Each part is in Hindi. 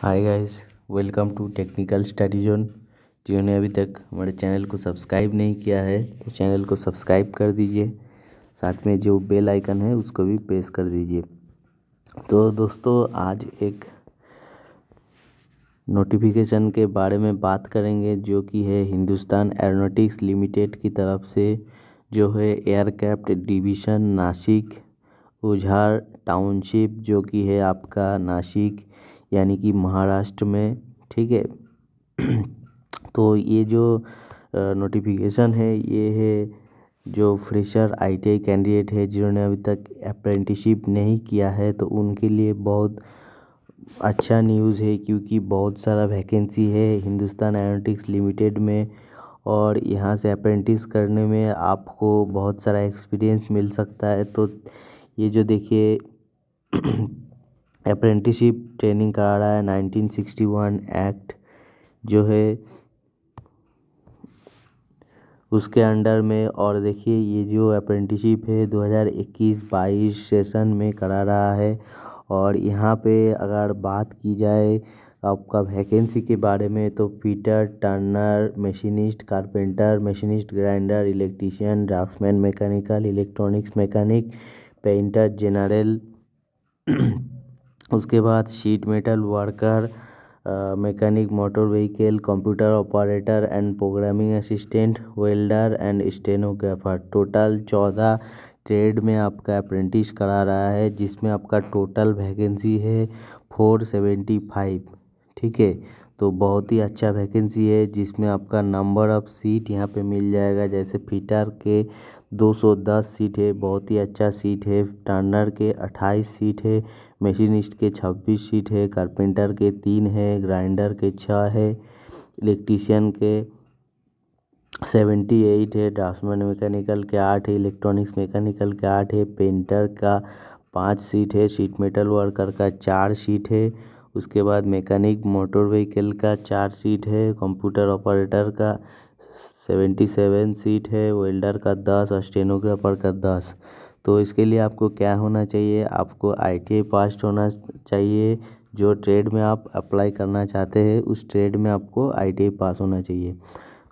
hi guys welcome to technical study zone जिन्होंने अभी तक हमारे चैनल को सब्सक्राइब नहीं किया है तो चैनल को सब्सक्राइब कर दीजिए साथ में जो बेल आइकन है उसको भी प्रेस कर दीजिए तो दोस्तों आज एक नोटिफिकेशन के बारे में बात करेंगे जो कि है हिंदुस्तान एरोनोटिक्स लिमिटेड की तरफ से जो है aircraft division Nashik Ojhar township जो कि है आपका नासिक यानी कि महाराष्ट्र में ठीक है तो ये जो नोटिफिकेशन है ये है जो फ्रेशर आई कैंडिडेट है जिन्होंने अभी तक अप्रेंटिसशिप नहीं किया है तो उनके लिए बहुत अच्छा न्यूज़ है क्योंकि बहुत सारा वैकेंसी है हिंदुस्तान एरोनोटिक्स लिमिटेड में और यहाँ से अप्रेंटिस करने में आपको बहुत सारा एक्सपीरियंस मिल सकता है तो ये जो देखिए अप्रेंटिसशिप ट्रेनिंग करा रहा है नाइनटीन सिक्सटी वन एक्ट जो है उसके अंडर में और देखिए ये जो अप्रेंटिसशिप है 2021-22 सेशन में करा रहा है और यहाँ पे अगर बात की जाए आपका वैकेंसी के बारे में तो fitter turner machinist carpenter machinist grinder electrician draftsman mechanical electronics mechanic painter general उसके बाद sheet metal worker mechanic motor vehicle computer operator and programming assistant welder and stenographer total चौदह ट्रेड में आपका अप्रेंटिस करा रहा है जिसमें आपका टोटल वैकेंसी है फोर सेवेंटी फाइव ठीक है तो बहुत ही अच्छा वैकेंसी है जिसमें आपका नंबर ऑफ सीट यहाँ पे मिल जाएगा जैसे फिटर के 210 सीट है बहुत ही अच्छा सीट है टर्नर के 28 सीट है मशीनिस्ट के 26 सीट है कारपेंटर के तीन है ग्राइंडर के छः है इलेक्ट्रीशियन के 78 है ड्राफ्टमैन मैकेनिकल के आठ है इलेक्ट्रॉनिक्स मैकेनिकल के आठ है पेंटर का पाँच सीट है सीट मेटल वर्कर का चार सीट है उसके बाद मैकेनिक मोटर व्हीकल का चार सीट है कंप्यूटर ऑपरेटर का सेवेंटी सेवन सीट है वेल्डर का दस और स्टेनोग्राफर का दस तो इसके लिए आपको क्या होना चाहिए आपको आई टी आई पास होना चाहिए जो ट्रेड में आप अप्लाई करना चाहते हैं उस ट्रेड में आपको आई टी आई पास होना चाहिए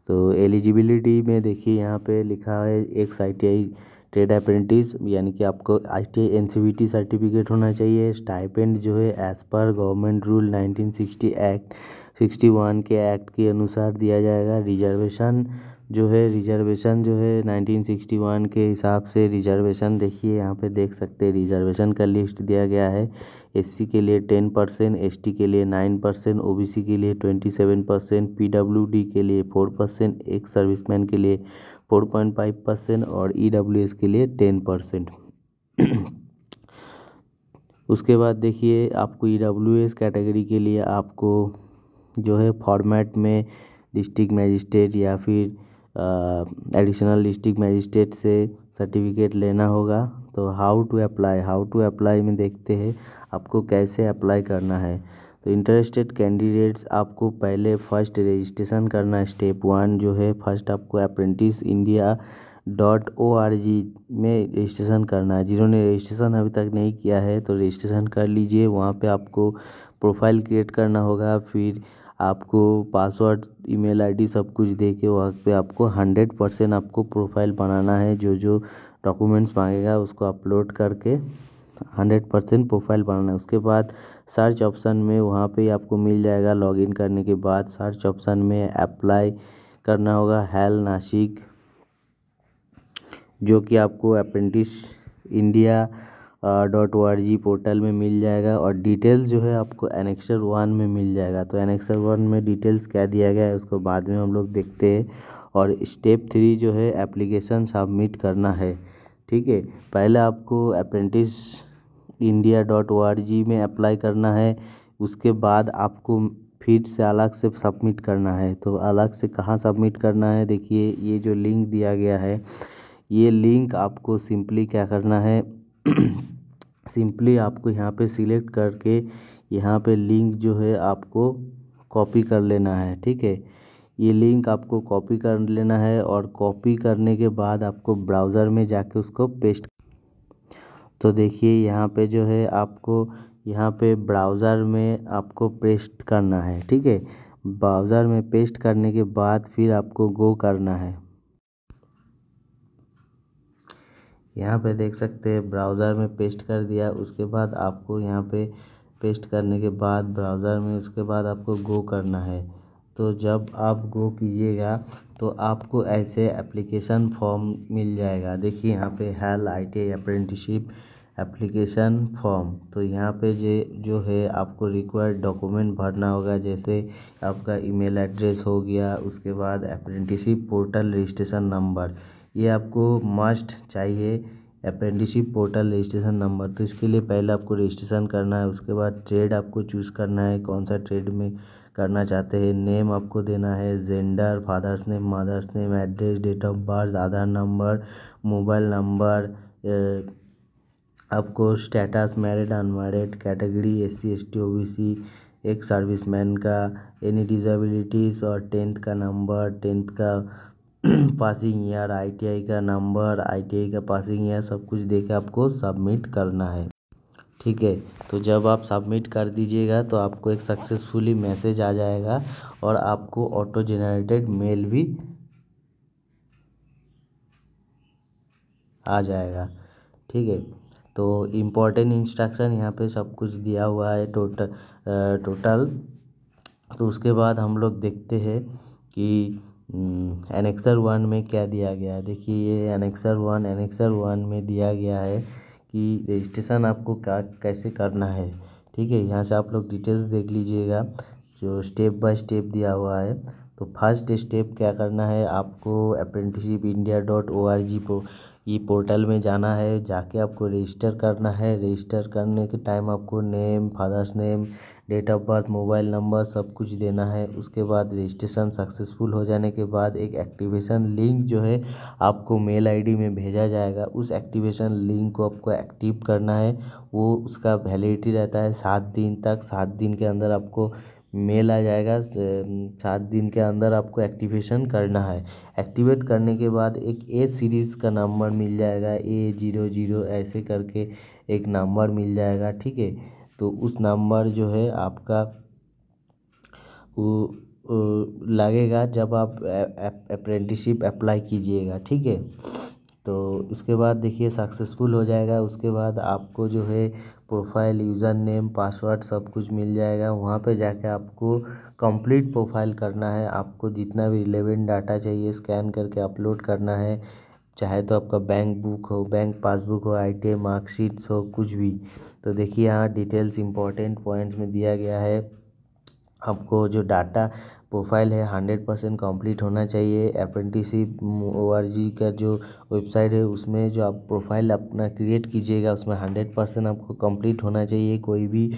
तो एलिजिबिलिटी में देखिए यहाँ पे लिखा है एक I T I trade apprentice यानी कि आपको I T N C B T certificate होना चाहिए स्टाइपेंड जो है as per government rule sixty act sixty one के एक्ट के अनुसार दिया जाएगा रिजर्वेशन जो है रिजर्वेशन जो है नाइनटीन सिक्सटी वन के हिसाब से रिजर्वेशन देखिए यहाँ पे देख सकते हैं रिजर्वेशन का लिस्ट दिया गया है एससी के लिए टेन परसेंट एस के लिए नाइन परसेंट ओ के लिए ट्वेंटी सेवन परसेंट पी के लिए फोर परसेंट एक सर्विसमैन के लिए फोर पॉइंट फाइव परसेंट और ई के लिए टेन परसेंट उसके बाद देखिए आपको ई कैटेगरी के लिए आपको जो है फॉर्मेट में डिस्ट्रिक्ट मजिस्ट्रेट या फिर एडिशनल डिस्ट्रिक्ट मजिस्ट्रेट से सर्टिफिकेट लेना होगा तो how to apply how to apply में देखते हैं आपको कैसे अप्लाई करना है तो इंटरेस्टेड कैंडिडेट्स आपको पहले फर्स्ट रजिस्ट्रेशन करना है स्टेप वन जो है फर्स्ट आपको apprentice India dot O R G में रजिस्ट्रेशन करना है जिन्होंने रजिस्ट्रेशन अभी तक नहीं किया है तो रजिस्ट्रेशन कर लीजिए वहाँ पे आपको प्रोफाइल क्रिएट करना होगा फिर आपको पासवर्ड ईमेल आई डी सब कुछ दे के वहाँ पर आपको हंड्रेड परसेंट आपको प्रोफाइल बनाना है जो जो डॉक्यूमेंट्स मांगेगा उसको अपलोड करके हंड्रेड परसेंट प्रोफाइल बनाना है उसके बाद सर्च ऑप्शन में वहाँ पे आपको मिल जाएगा लॉगिन करने के बाद सर्च ऑप्शन में अप्लाई करना होगा हेल नासिक जो कि आपको apprentice India dot O R G portal में मिल जाएगा और डिटेल्स जो है आपको एनेक्सर वन में मिल जाएगा तो एनेक्सर वन में डिटेल्स क्या दिया गया है उसको बाद में हम लोग देखते हैं और स्टेप थ्री जो है एप्लीकेशन सबमिट करना है ठीक है पहले आपको apprentice India dot O R G में अप्लाई करना है उसके बाद आपको फिर से अलग से सबमिट करना है तो अलग से कहाँ सबमिट करना है देखिए ये जो लिंक दिया गया है ये लिंक आपको सिंपली क्या करना है सिंपली आपको यहाँ पे सिलेक्ट करके यहाँ पे लिंक जो है आपको कॉपी कर लेना है ठीक है ये लिंक आपको कॉपी कर लेना है और कॉपी करने के बाद आपको ब्राउज़र में जाके उसको पेस्ट तो देखिए यहाँ पे जो है आपको यहाँ पे ब्राउज़र में आपको पेस्ट करना है ठीक है ब्राउज़र में पेस्ट करने के बाद फिर आपको गो करना है यहाँ पे देख सकते हैं ब्राउज़र में पेस्ट कर दिया उसके बाद आपको यहाँ पे पेस्ट करने के बाद ब्राउज़र में उसके बाद आपको गो करना है तो जब आप गो कीजिएगा तो आपको ऐसे एप्लीकेशन फॉर्म मिल जाएगा देखिए यहाँ पे HAL I T apprenticeship application form तो यहाँ पे जे जो है आपको रिक्वायर्ड डॉक्यूमेंट भरना होगा जैसे आपका ईमेल एड्रेस हो गया उसके बाद अप्रेंटिसशिप पोर्टल रजिस्ट्रेशन नंबर ये आपको मस्ट चाहिए अप्रेंटिसशिप पोर्टल रजिस्ट्रेशन नंबर तो इसके लिए पहले आपको रजिस्ट्रेशन करना है उसके बाद ट्रेड आपको चूज़ करना है कौन सा ट्रेड में करना चाहते हैं नेम आपको देना है gender father's name mother's name address date of birth Aadhaar number mobile number आपको status married unmarried category S C S T O B C ex serviceman का एनी डिजेबिलिटीज़ और टेंथ का नंबर टेंथ का पासिंग ईयर आई का नंबर आई का पासिंग ईयर सब कुछ दे के आपको सबमिट करना है ठीक है तो जब आप सबमिट कर दीजिएगा तो आपको एक सक्सेसफुली मैसेज आ जाएगा और आपको ऑटो जनरेटेड मेल भी आ जाएगा ठीक है तो इम्पोर्टेंट इंस्ट्रक्शन यहाँ पे सब कुछ दिया हुआ है टोटल टोटल तो उसके बाद हम लोग देखते हैं कि एनेक्सर हम्म, वन में क्या दिया गया है देखिए ये एनेक्सर वन एनेक्सर वन में दिया गया है कि रजिस्ट्रेशन आपको क्या कैसे करना है ठीक है यहाँ से आप लोग डिटेल्स देख लीजिएगा जो स्टेप बाय स्टेप दिया हुआ है तो फर्स्ट स्टेप क्या करना है आपको apprenticeship India dot O R G पर ये पोर्टल में जाना है जाके आपको रजिस्टर करना है रजिस्टर करने के टाइम आपको name father's name date of birth mobile number सब कुछ देना है उसके बाद रजिस्ट्रेशन सक्सेसफुल हो जाने के बाद एक एक्टिवेशन लिंक जो है आपको मेल आईडी में भेजा जाएगा उस एक्टिवेशन लिंक को आपको एक्टिव करना है वो उसका वैलिडिटी रहता है सात दिन तक सात दिन के अंदर आपको मेल आ जाएगा सात दिन के अंदर आपको एक्टिवेशन करना है एक्टिवेट करने के बाद एक ए सीरीज़ का नंबर मिल जाएगा ए जीरो जीरो ऐसे करके एक नंबर मिल जाएगा ठीक है तो उस नंबर जो है आपका वो लगेगा जब आप अप्रेंटिसिप अप्लाई कीजिएगा ठीक है तो उसके बाद देखिए सक्सेसफुल हो जाएगा उसके बाद आपको जो है प्रोफाइल यूज़र नेम पासवर्ड सब कुछ मिल जाएगा वहाँ पे जाके आपको कंप्लीट प्रोफाइल करना है आपको जितना भी रिलेवेंट डाटा चाहिए स्कैन करके अपलोड करना है चाहे तो आपका बैंक बुक हो बैंक पासबुक हो आई टी मार्कशीट्स हो कुछ भी तो देखिए यहाँ डिटेल्स इंपॉर्टेंट पॉइंट्स में दिया गया है आपको जो डाटा प्रोफाइल है हंड्रेड परसेंट कम्प्लीट होना चाहिए अप्रेंटिसिप ओ आर जी का जो वेबसाइट है उसमें जो आप प्रोफाइल अपना क्रिएट कीजिएगा उसमें हंड्रेड परसेंट आपको कम्प्लीट होना चाहिए कोई भी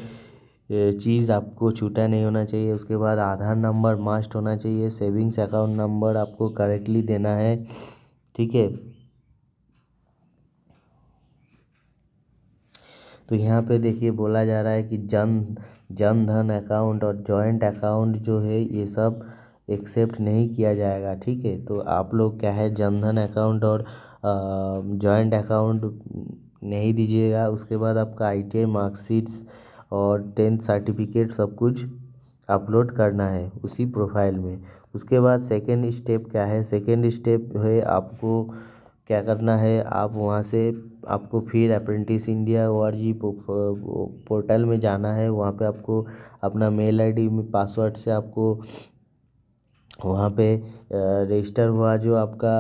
चीज़ आपको छूटा नहीं होना चाहिए उसके बाद आधार नंबर मस्ट होना चाहिए सेविंग्स अकाउंट नंबर आपको करेक्टली देना है ठीक है तो यहाँ पे देखिए बोला जा रहा है कि जन जन धन अकाउंट और जॉइंट अकाउंट जो है ये सब एक्सेप्ट नहीं किया जाएगा ठीक है तो आप लोग क्या है जन धन अकाउंट और जॉइंट अकाउंट नहीं दीजिएगा उसके बाद आपका आई टी मार्कशीट्स और टेंथ सर्टिफिकेट सब कुछ अपलोड करना है उसी प्रोफाइल में उसके बाद सेकेंड स्टेप क्या है सेकेंड स्टेप है आपको क्या करना है आप वहाँ से आपको फिर apprentice India O R G portal में जाना है वहाँ पे आपको अपना मेल आईडी में पासवर्ड से आपको वहाँ पे रजिस्टर हुआ जो आपका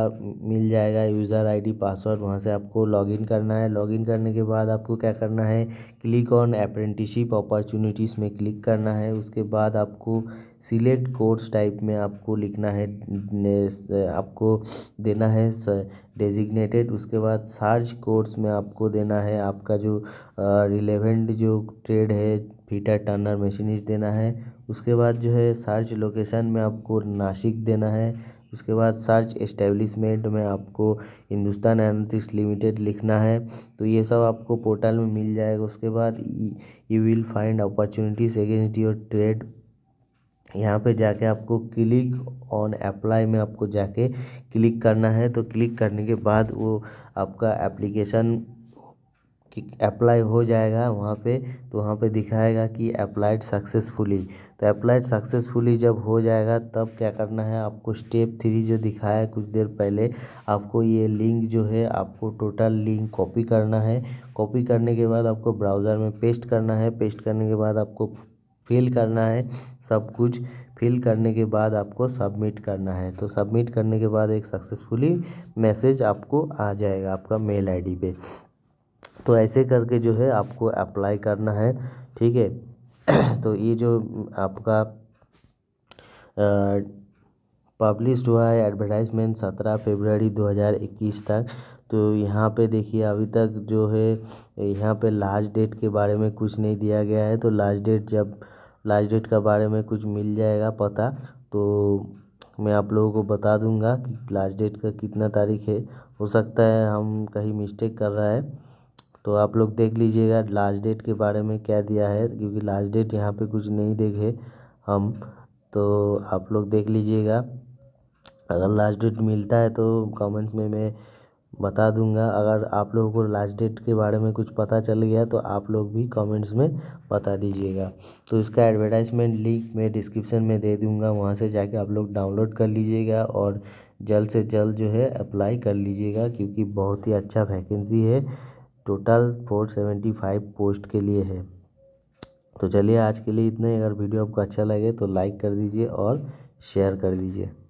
मिल जाएगा यूज़र आईडी पासवर्ड वहाँ से आपको लॉगिन करना है लॉगिन करने के बाद आपको क्या करना है क्लिक ऑन अप्रेंटिसशिप अपॉर्चुनिटीज़ में क्लिक करना है उसके बाद आपको सिलेक्ट कोर्स टाइप में आपको लिखना है आपको देना है डेजिग्नेटेड उसके बाद सर्च कोर्स में आपको देना है आपका जो रिलेवेंट जो ट्रेड है फीटर टर्नर मशीनिस्ट देना है उसके बाद जो है सर्च लोकेशन में आपको नासिक देना है उसके बाद सर्च इस्टेब्लिशमेंट में आपको हिंदुस्तान एनालिटिक्स लिमिटेड लिखना है तो ये सब आपको पोर्टल में मिल जाएगा उसके बाद you will find opportunities against your trade यहाँ पे जाके आपको क्लिक ऑन अप्लाई में आपको जाके क्लिक करना है तो क्लिक करने के बाद वो आपका एप्लीकेशन अप्लाई हो जाएगा वहाँ पे तो वहाँ पे दिखाएगा कि अप्लाइड सक्सेसफुली तो अप्लाइड सक्सेसफुली जब हो जाएगा तब क्या करना है आपको स्टेप थ्री जो दिखाया है कुछ देर पहले आपको ये लिंक जो है आपको टोटल लिंक कॉपी करना है कॉपी करने के बाद आपको ब्राउज़र में पेस्ट करना है पेस्ट करने के बाद आपको फिल करना है सब कुछ फिल करने के बाद आपको सबमिट करना है तो सबमिट करने के बाद एक सक्सेसफुली मैसेज आपको आ जाएगा आपका मेल आईडी पे तो ऐसे करके जो है आपको अप्लाई करना है ठीक है तो ये जो आपका पब्लिश हुआ है एडवर्टाइजमेंट सत्रह दो हज़ार इक्कीस तक तो यहाँ पे देखिए अभी तक जो है यहाँ पे लास्ट डेट के बारे में कुछ नहीं दिया गया है तो लास्ट डेट जब लास्ट डेट का बारे में कुछ मिल जाएगा पता तो मैं आप लोगों को बता दूंगा कि लास्ट डेट का कितना तारीख है हो सकता है हम कहीं मिस्टेक कर रहा है तो आप लोग देख लीजिएगा लास्ट डेट के बारे में क्या दिया है क्योंकि लास्ट डेट यहाँ पे कुछ नहीं देखे हम तो आप लोग देख लीजिएगा अगर लास्ट डेट मिलता है तो कमेंट्स में मैं बता दूंगा अगर आप लोगों को लास्ट डेट के बारे में कुछ पता चल गया तो आप लोग भी कमेंट्स में बता दीजिएगा तो इसका एडवर्टाइजमेंट लिंक मैं डिस्क्रिप्शन में दे दूंगा वहाँ से जाके आप लोग डाउनलोड कर लीजिएगा और जल्द से जल्द जो है अप्लाई कर लीजिएगा क्योंकि बहुत ही अच्छा वैकेंसी है total four seventy five post के लिए है तो चलिए आज के लिए इतना ही अगर वीडियो आपको अच्छा लगे तो लाइक कर दीजिए और शेयर कर दीजिए